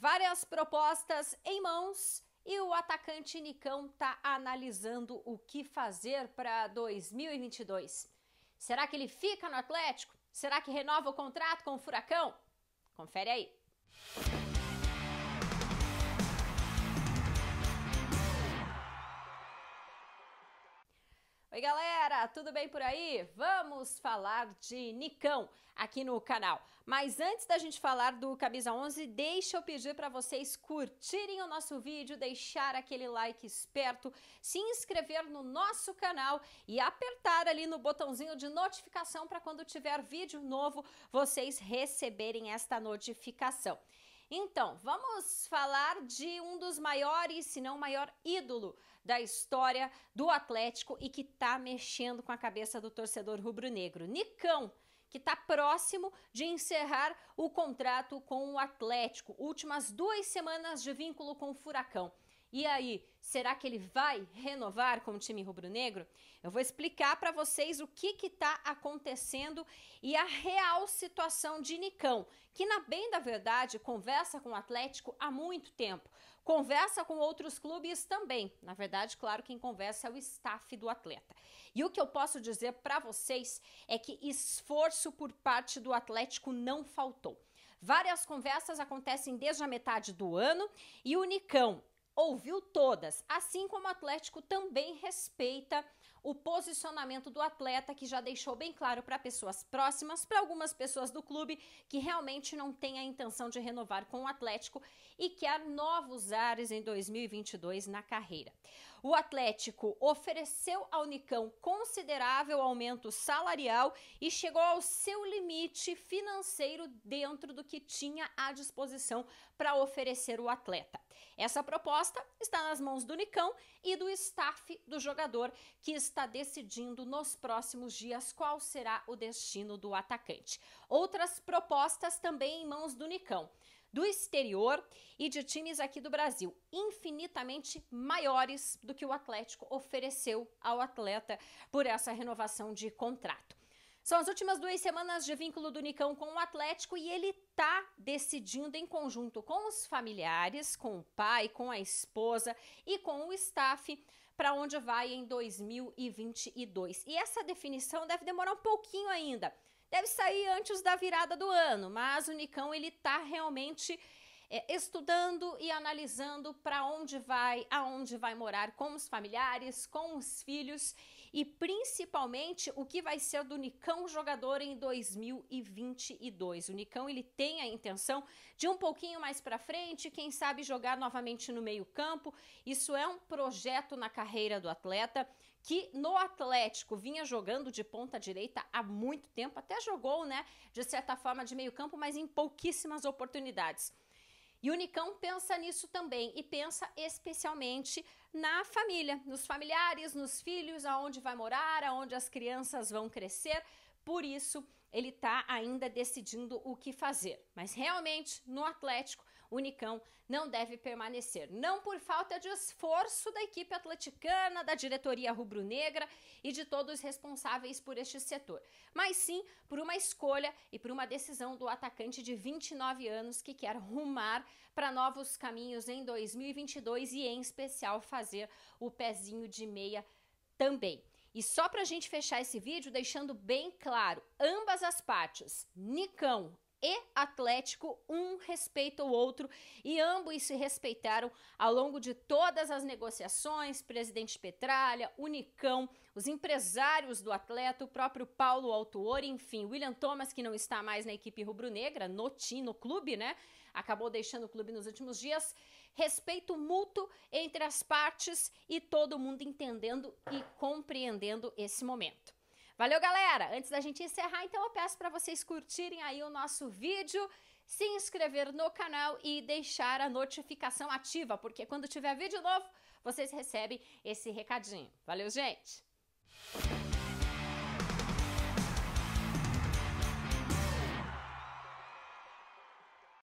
várias propostas em mãos e o atacante Nicão está analisando o que fazer para 2022. Será que ele fica no Atlético? Será que renova o contrato com o Furacão? Confere aí. Oi, galera, tudo bem por aí? Vamos falar de Nicão aqui no canal. Mas antes da gente falar do Camisa 11, deixa eu pedir para vocês curtirem o nosso vídeo, deixar aquele like esperto, se inscrever no nosso canal e apertar ali no botãozinho de notificação para quando tiver vídeo novo vocês receberem esta notificação. Então, vamos falar de um dos maiores, se não maior ídolo da história do Atlético e que tá mexendo com a cabeça do torcedor rubro-negro, Nicão que está próximo de encerrar o contrato com o Atlético. Últimas duas semanas de vínculo com o Furacão. E aí, será que ele vai renovar com o time rubro-negro? Eu vou explicar para vocês o que está acontecendo e a real situação de Nicão, que na bem da verdade conversa com o Atlético há muito tempo, conversa com outros clubes também. Na verdade, claro, quem conversa é o staff do atleta. E o que eu posso dizer para vocês é que esforço por parte do Atlético não faltou. Várias conversas acontecem desde a metade do ano e o Nicão ouviu todas, assim como o Atlético também respeita o posicionamento do atleta, que já deixou bem claro para pessoas próximas, para algumas pessoas do clube que realmente não tem a intenção de renovar com o Atlético e quer novos ares em 2022 na carreira. O Atlético ofereceu ao Nicão considerável aumento salarial e chegou ao seu limite financeiro dentro do que tinha à disposição para oferecer o atleta. Essa proposta está nas mãos do Nicão e do staff do jogador, que está decidindo nos próximos dias qual será o destino do atacante. Outras propostas também em mãos do Nicão do exterior e de times aqui do Brasil, infinitamente maiores do que o Atlético ofereceu ao atleta por essa renovação de contrato. São as últimas duas semanas de vínculo do Nicão com o Atlético e ele tá decidindo em conjunto com os familiares, com o pai, com a esposa e com o staff para onde vai em 2022. E essa definição deve demorar um pouquinho ainda. Deve sair antes da virada do ano, mas o Nicão ele tá realmente é, estudando e analisando para onde vai, aonde vai morar com os familiares, com os filhos e principalmente o que vai ser do Nicão jogador em 2022. O Nicão ele tem a intenção de um pouquinho mais para frente, quem sabe jogar novamente no meio-campo. Isso é um projeto na carreira do atleta que no Atlético vinha jogando de ponta direita há muito tempo, até jogou, né, de certa forma de meio-campo, mas em pouquíssimas oportunidades. E o Unicão pensa nisso também e pensa especialmente na família, nos familiares, nos filhos, aonde vai morar, aonde as crianças vão crescer. Por isso, ele está ainda decidindo o que fazer. Mas realmente, no Atlético, Unicão não deve permanecer. Não por falta de esforço da equipe atleticana, da diretoria rubro-negra e de todos os responsáveis por este setor, mas sim por uma escolha e por uma decisão do atacante de 29 anos que quer rumar para novos caminhos em 2022 e, em especial, fazer o pezinho de meia também. E só para a gente fechar esse vídeo, deixando bem claro, ambas as partes, Nicão e Atlético, um respeita o outro e ambos se respeitaram ao longo de todas as negociações. Presidente Petralha, Unicão, os empresários do atleta, o próprio Paulo Autuori, enfim, William Thomas, que não está mais na equipe rubro-negra, no time, no clube, né? Acabou deixando o clube nos últimos dias. Respeito mútuo entre as partes e todo mundo entendendo e compreendendo esse momento. Valeu, galera! Antes da gente encerrar, então eu peço para vocês curtirem aí o nosso vídeo, se inscrever no canal e deixar a notificação ativa, porque quando tiver vídeo novo, vocês recebem esse recadinho. Valeu, gente!